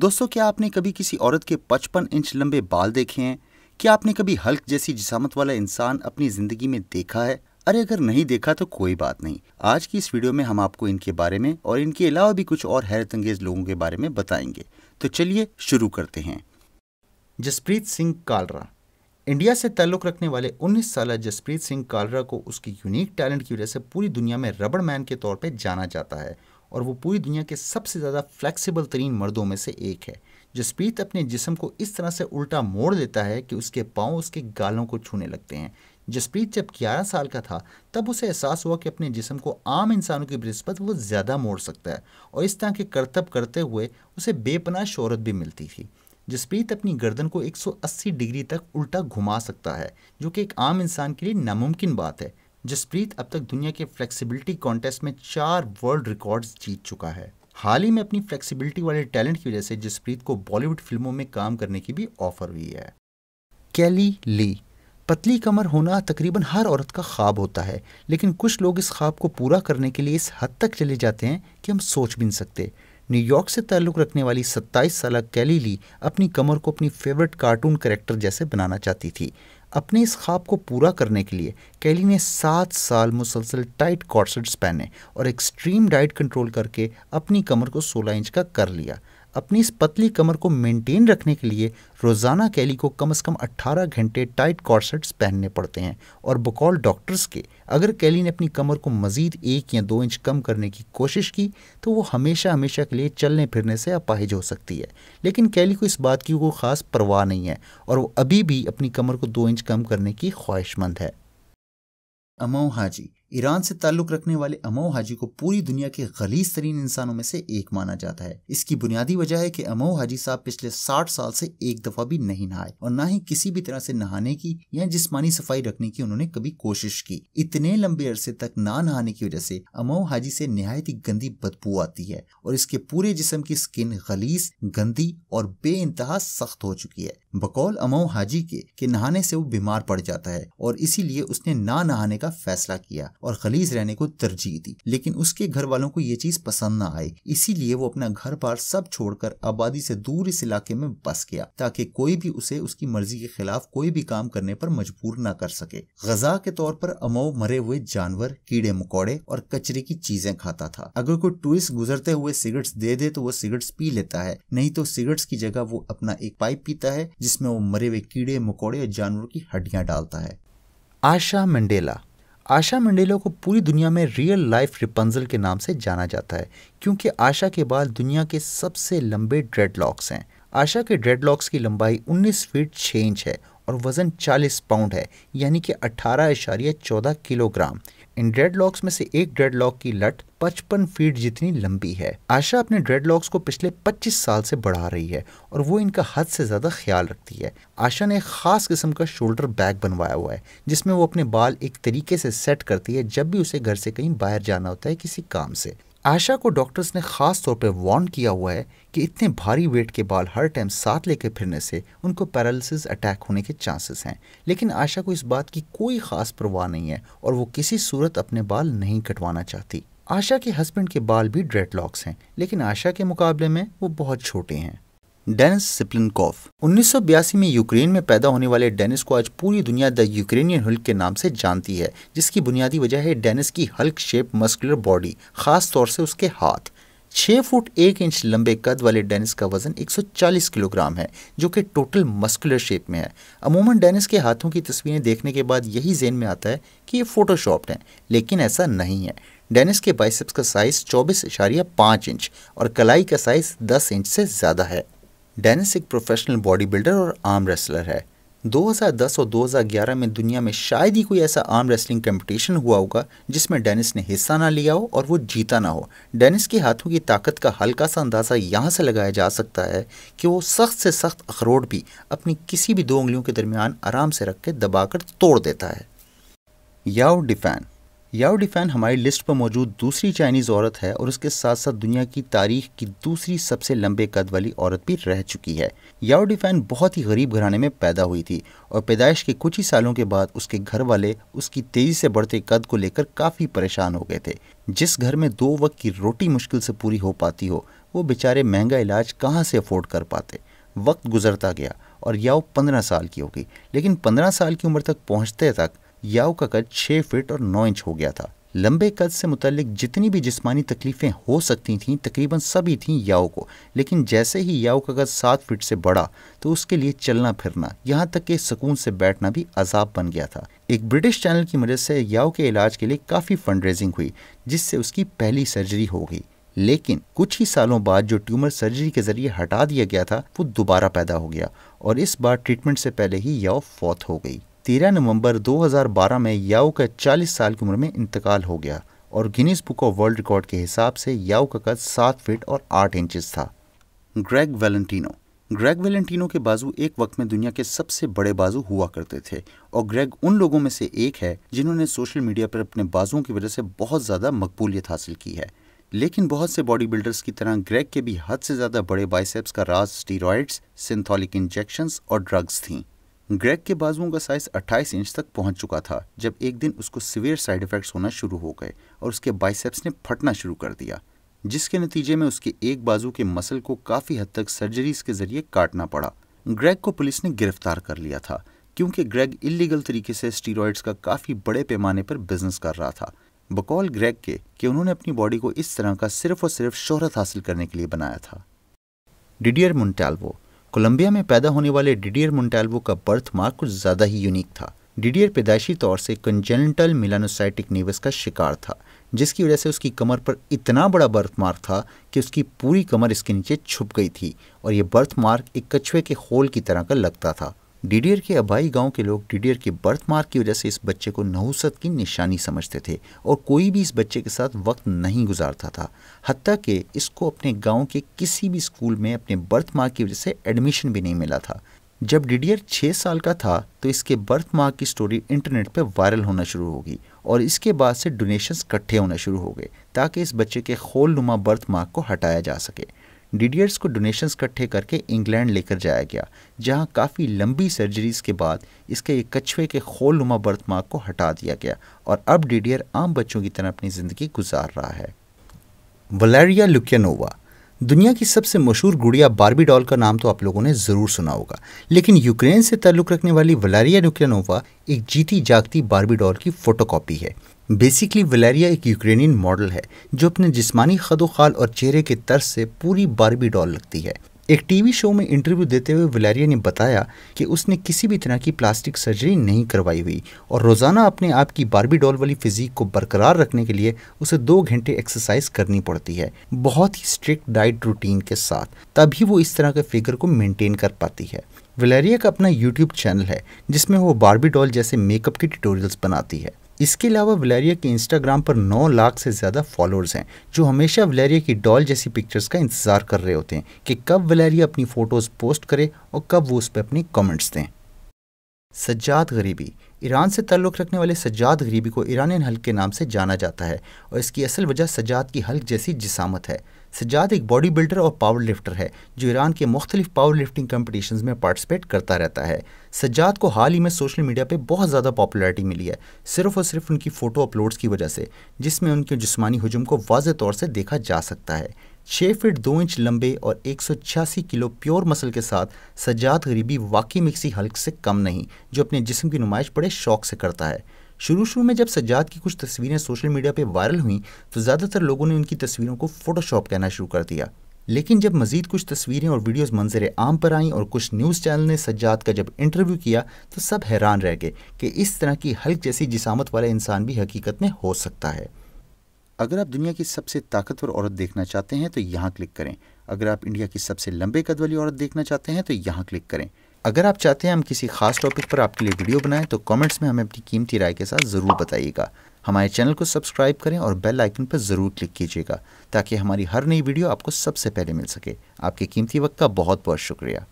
दोस्तों क्या आपने कभी किसी औरत के 55 इंच लंबे बाल देखे हैं क्या आपने कभी हल्क जैसी जिसामत वाला इंसान अपनी जिंदगी में देखा है अरे अगर नहीं देखा तो कोई बात नहीं आज की इस वीडियो में हम आपको इनके बारे में और इनके अलावा भी कुछ और हैरत अंगेज लोगों के बारे में बताएंगे तो चलिए शुरू करते हैं जसप्रीत सिंह कालरा इंडिया से ताल्लुक़ रखने वाले 19 साल जसप्रीत सिंह कालरा को उसकी यूनिक टैलेंट की वजह से पूरी दुनिया में रबड़ मैन के तौर पर जाना जाता है और वो पूरी दुनिया के सबसे ज़्यादा फ्लैक्सीबल तरीन मर्दों में से एक है जसप्रीत अपने जिसम को इस तरह से उल्टा मोड़ देता है कि उसके पाँव उसके गालों को छूने लगते हैं जसप्रीत जब 11 साल का था तब उसे एहसास हुआ कि अपने जिसम को आम इंसानों की बृहस्पत वो ज़्यादा मोड़ सकता है और इस तरह के करतब करते हुए उसे बेपनाह शहरत भी मिलती थी जसप्रीत अपनी गर्दन को 180 डिग्री तक उल्टा घुमा सकता है जो कि एक आम इंसान के लिए नामुमकिन बात है जसप्रीत अब तक दुनिया के फ्लेक्सिबिलिटी कॉन्टेस्ट में चार वर्ल्ड रिकॉर्ड्स जीत चुका है हाल ही में अपनी फ्लेक्सिबिलिटी वाले टैलेंट की वजह से जसप्रीत को बॉलीवुड फिल्मों में काम करने की भी ऑफर हुई है कैली ली पतली कमर होना तकरीबन हर औरत का ख्वाब होता है लेकिन कुछ लोग इस ख्वाब को पूरा करने के लिए इस हद तक चले जाते हैं कि हम सोच भी नहीं सकते न्यूयॉर्क से ताल्लुक़ रखने वाली 27 साल कैली ली अपनी कमर को अपनी फेवरेट कार्टून करेक्टर जैसे बनाना चाहती थी अपने इस ख्वाब को पूरा करने के लिए कैली ने सात साल मुसलसल टाइट कॉर्सेट्स पहने और एक्सट्रीम डाइट कंट्रोल करके अपनी कमर को सोलह इंच का कर लिया अपनी इस पतली कमर को मेंटेन रखने के लिए रोज़ाना कैली को कम से कम 18 घंटे टाइट कॉर्सेट्स पहनने पड़ते हैं और बकौल डॉक्टर्स के अगर कैली ने अपनी कमर को मज़ीद एक या दो इंच कम करने की कोशिश की तो वो हमेशा हमेशा के लिए चलने फिरने से अपाहिज हो सकती है लेकिन कैली को इस बात की कोई ख़ास परवाह नहीं है और वो अभी भी अपनी कमर को दो इंच कम करने की ख्वाहिशमंद है अमो हाजी ईरान से ताल्लुक रखने वाले अमो हाजी को पूरी दुनिया के गलीस तरीन इंसानों में से एक माना जाता है इसकी बुनियादी वजह है कि अमो हाजी साहब पिछले साठ साल से एक दफा भी नहीं नहाए और न ही किसी भी तरह से नहाने की या जिसमानी सफाई रखने की उन्होंने कभी कोशिश की इतने लंबे अरसे तक ना नहाने की वजह से अमो हाजी से नहायत ही गंदी बदबू आती है और इसके पूरे जिसम की स्किन गलीस गंदी और बे इंतहा सख्त हो चुकी है बकौल अमो हाजी के के नहाने से वो बीमार पड़ जाता है और इसीलिए उसने ना नहाने का फैसला किया और खलीज रहने को तरजीह दी लेकिन उसके घर वालों को ये चीज पसंद ना आई इसीलिए वो अपना घर बार सब छोड़कर आबादी से दूर इस इलाके में बस गया ताकि कोई भी उसे उसकी मर्जी के खिलाफ कोई भी काम करने पर मजबूर न कर सके गजा के तौर पर अमो मरे हुए जानवर कीड़े मकोड़े और कचरे की चीजें खाता था अगर कोई टूरिस्ट गुजरते हुए सिगरेट्स दे दे तो वो सिगरेट्स पी लेता है नहीं तो सिगरेट्स की जगह वो अपना एक पाइप पीता है जिसमें वो मरे हुए कीड़े मकोड़े और जानवरों की हड्डियां डालता है आशा मंडेला आशा मंडेलो को पूरी दुनिया में रियल लाइफ रिपंजल के नाम से जाना जाता है क्योंकि आशा के बाल दुनिया के सबसे लंबे ड्रेडलॉक्स हैं आशा के ड्रेडलॉक्स की लंबाई 19 फीट 6 इंच है और वज़न 40 पाउंड है यानी कि अठारह इशारिया चौदह किलोग्राम इन ड्रेडलॉक्स में से एक ड्रेडलॉक की लट 55 फीट जितनी लंबी है आशा अपने ड्रेडलॉक्स को पिछले 25 साल से बढ़ा रही है और वो इनका हद से ज़्यादा ख्याल रखती है आशा ने एक ख़ास किस्म का शोल्डर बैग बनवाया हुआ है जिसमें वो अपने बाल एक तरीके से सेट करती है जब भी उसे घर से कहीं बाहर जाना होता है किसी काम से आशा को डॉक्टर्स ने खास तौर पर वार्न किया हुआ है कि इतने भारी वेट के बाल हर टाइम साथ लेकर फिरने से उनको पैरालिसिस अटैक होने के चांसेस हैं लेकिन आशा को इस बात की कोई ख़ास परवाह नहीं है और वो किसी सूरत अपने बाल नहीं कटवाना चाहती आशा के हस्बैंड के बाल भी ड्रेडलॉक्स हैं लेकिन आशा के मुकाबले में वो बहुत छोटे हैं डेनिस सिप्लिनकोव उन्नीस में यूक्रेन में पैदा होने वाले डेनिस को आज पूरी दुनिया द यूक्रेनियन हल्क के नाम से जानती है जिसकी बुनियादी वजह है डेनिस की हल्क शेप मस्कुलर बॉडी खास तौर से उसके हाथ छः फुट एक इंच लंबे कद वाले डेनिस का वजन 140 किलोग्राम है जो कि टोटल मस्कुलर शेप में है अमूमन डेनिस के हाथों की तस्वीरें देखने के बाद यही जेन में आता है कि ये फोटोशॉप्ड हैं लेकिन ऐसा नहीं है डेनिस के बाइसेप्स का साइज़ चौबीस इंच और कलाई का साइज़ दस इंच से ज़्यादा है डेनिस एक प्रोफेशनल बॉडी बिल्डर और आर्म रेसलर है 2010 और 2011 में दुनिया में शायद ही कोई ऐसा आर्म रेसलिंग कंपटीशन हुआ होगा जिसमें डेनिस ने हिस्सा ना लिया हो और वो जीता ना हो डेनिस के हाथों की ताकत का हल्का सा अंदाज़ा यहाँ से लगाया जा सकता है कि वो सख्त से सख्त अखरोट भी अपनी किसी भी दो उंगलियों के दरमियान आराम से रख के दबाकर तोड़ देता है याओ डिफैन याओ डिफैन हमारी लिस्ट पर मौजूद दूसरी चाइनीज़ औरत है और उसके साथ साथ दुनिया की तारीख की दूसरी सबसे लंबे कद वाली औरत भी रह चुकी है याओ डिफैन बहुत ही गरीब घराने में पैदा हुई थी और पैदाइश के कुछ ही सालों के बाद उसके घर वाले उसकी तेज़ी से बढ़ते कद को लेकर काफ़ी परेशान हो गए थे जिस घर में दो वक्त की रोटी मुश्किल से पूरी हो पाती हो वो बेचारे महंगा इलाज कहाँ से अफोर्ड कर पाते वक्त गुजरता गया और याओ पंद्रह साल की होगी लेकिन पंद्रह साल की उम्र तक पहुँचते तक याओ का कद छः फिट और नौ इंच हो गया था लंबे कद से मुतलिक जितनी भी जिस्मानी तकलीफ़ें हो सकती थीं तकरीबन सभी थीं याओ को लेकिन जैसे ही याओ का कद सात फिट से बढ़ा तो उसके लिए चलना फिरना यहाँ तक कि सुकून से बैठना भी अजाब बन गया था एक ब्रिटिश चैनल की मदद से याओ के इलाज के लिए काफ़ी फंड रेजिंग हुई जिससे उसकी पहली सर्जरी हो गई लेकिन कुछ ही सालों बाद जो ट्यूमर सर्जरी के ज़रिए हटा दिया गया था वो दोबारा पैदा हो गया और इस बार ट्रीटमेंट से पहले ही याओ फौत हो गई तेरह नवंबर 2012 में याओ का 40 साल की उम्र में इंतकाल हो गया और Guinness book of world record के हिसाब से याओ का कद सात फीट और आठ इंचज था ग्रेग वेलेंटिनो ग्रेग वेलेंटिनो के बाजू एक वक्त में दुनिया के सबसे बड़े बाजू हुआ करते थे और ग्रेग उन लोगों में से एक है जिन्होंने सोशल मीडिया पर अपने बाजुओं की वजह से बहुत ज़्यादा मकबूलियत हासिल की है लेकिन बहुत से बॉडी बिल्डर्स की तरह ग्रेग के भी हद से ज़्यादा बड़े बाइसेप्स का राज स्टीरॉयड्स सिंथोलिक इंजेक्शंस और ड्रग्स थीं ग्रेग के बाजुओं का साइज 28 इंच तक पहुंच चुका था जब एक दिन उसको सिवियर साइड इफेक्ट्स होना शुरू हो गए और उसके बाइसेप्स ने फटना शुरू कर दिया जिसके नतीजे में उसके एक बाजू के मसल को काफ़ी हद तक सर्जरीज के जरिए काटना पड़ा ग्रेग को पुलिस ने गिरफ्तार कर लिया था क्योंकि ग्रेग इलीगल तरीके से स्टीरॉयड्स का काफ़ी बड़े पैमाने पर बिजनेस कर रहा था बकौल ग्रेग के कि उन्होंने अपनी बॉडी को इस तरह का सिर्फ और सिर्फ शोहरत हासिल करने के लिए बनाया था डिडियर मुंटालवो कोलंबिया में पैदा होने वाले डिडियर मुंटेल्वो का बर्थ मार्क कुछ ज़्यादा ही यूनिक था डिडियर पैदाशी तौर से कंजेंटल मिलानोसाइटिक नेवस का शिकार था जिसकी वजह से उसकी कमर पर इतना बड़ा बर्थ मार्क था कि उसकी पूरी कमर इसके नीचे छुप गई थी और ये बर्थ मार्क एक कछुए के होल की तरह का लगता था डीडियर के अबाई गांव के लोग डीडियर के बर्थ मार्क की वजह से इस बच्चे को नहुसत की निशानी समझते थे और कोई भी इस बच्चे के साथ वक्त नहीं गुजारता था हती कि इसको अपने गांव के किसी भी स्कूल में अपने बर्थ मार्क की वजह से एडमिशन भी नहीं मिला था जब डीडियर छः साल का था तो इसके बर्थ मार्क की स्टोरी इंटरनेट पर वायरल होना शुरू होगी और इसके बाद से डोनेशंस इकट्ठे होना शुरू हो गए ताकि इस बच्चे के खोल नुमा बर्थ मार्क को हटाया जा सके डिडियर्स को डोनेशंस इकट्ठे करके इंग्लैंड लेकर जाया गया जहां काफ़ी लंबी सर्जरीज के बाद इसके एक कछुए के खोल खोलनुमा बर्थमार्क को हटा दिया गया और अब डिडियर आम बच्चों की तरह अपनी ज़िंदगी गुजार रहा है वलेरिया लुकियानोवा दुनिया की सबसे मशहूर गुड़िया बारबी डॉल का नाम तो आप लोगों ने ज़रूर सुना होगा लेकिन यूक्रेन से ताल्लुक़ रखने वाली वलारिया लुकियानोवा एक जीती जागती बारबी डॉल की फ़ोटोकॉपी है बेसिकली वलेरिया एक यूक्रेनियन मॉडल है जो अपने जिस्मानी खदोखाल और चेहरे के तर्स से पूरी बारबी डॉल लगती है एक टीवी शो में इंटरव्यू देते हुए वलेरिया ने बताया कि उसने किसी भी तरह की प्लास्टिक सर्जरी नहीं करवाई हुई और रोज़ाना अपने आप की बारबी डॉल वाली फिजिक को बरकरार रखने के लिए उसे दो घंटे एक्सरसाइज करनी पड़ती है बहुत ही स्ट्रिक्ट डाइट रूटीन के साथ तभी वो इस तरह के फिगर को मेनटेन कर पाती है वलेरिया का अपना यूट्यूब चैनल है जिसमें वो बारबी डॉल जैसे मेकअप के ट्यूटोरियल्स बनाती है इसके अलावा वलेरिया के इंस्टाग्राम पर 9 लाख से ज़्यादा फॉलोअर्स हैं जो हमेशा वलेरिया की डॉल जैसी पिक्चर्स का इंतज़ार कर रहे होते हैं कि कब वलेरिया अपनी फ़ोटोज़ पोस्ट करे और कब वो उस पर अपनी कमेंट्स दें सज्जाद गरीबी ईरान से ताल्लुक़ रखने वाले सज्जाद गरीबी को ईरानियन हल्क के नाम से जाना जाता है और इसकी असल वजह सज्जाद की हल्क जैसी जिसामत है सज्जाद एक बॉडी बिल्डर और पावर लिफ्टर है जो ईरान के मुख्तलिफ पावर लिफ्टिंग कम्पटिशन में पार्टिसिपेट करता रहता है सज्जाद को हाल ही में सोशल मीडिया पे बहुत ज़्यादा पॉपुलैरिटी मिली है सिर्फ और सिर्फ उनकी फ़ोटो अपलोड्स की वजह से जिसमें उनके जिस्मानी हजुम को वाज तौर से देखा जा सकता है छः फीट दो इंच लंबे और एक किलो प्योर मसल के साथ सज्जाद गरीबी वाकई में किसी हल्क से कम नहीं जो अपने जिसम की नुमाइश बड़े शौक से करता है शुरू शुरू में जब सज्जाद की कुछ तस्वीरें सोशल मीडिया पर वायरल हुई तो ज़्यादातर लोगों ने उनकी तस्वीरों को फ़ोटोशॉप कहना शुरू कर दिया लेकिन जब मजीद कुछ तस्वीरें और वीडियोस मंजर आम पर आईं और कुछ न्यूज़ चैनल ने सज्जाद का जब इंटरव्यू किया तो सब हैरान रह गए कि इस तरह की हल्क जैसी जिसामत वाला इंसान भी हकीकत में हो सकता है अगर आप दुनिया की सबसे ताकतवर औरत देखना चाहते हैं तो यहाँ क्लिक करें अगर आप इंडिया की सबसे लंबे कद वाली औरत देखना चाहते हैं तो यहाँ क्लिक करें अगर आप चाहते हैं हम किसी खास टॉपिक पर आपके लिए वीडियो बनाएं तो कमेंट्स में हमें अपनी कीमती राय के साथ ज़रूर बताइएगा हमारे चैनल को सब्सक्राइब करें और बेल आइकन पर ज़रूर क्लिक कीजिएगा ताकि हमारी हर नई वीडियो आपको सबसे पहले मिल सके आपके कीमती वक्त का बहुत बहुत शुक्रिया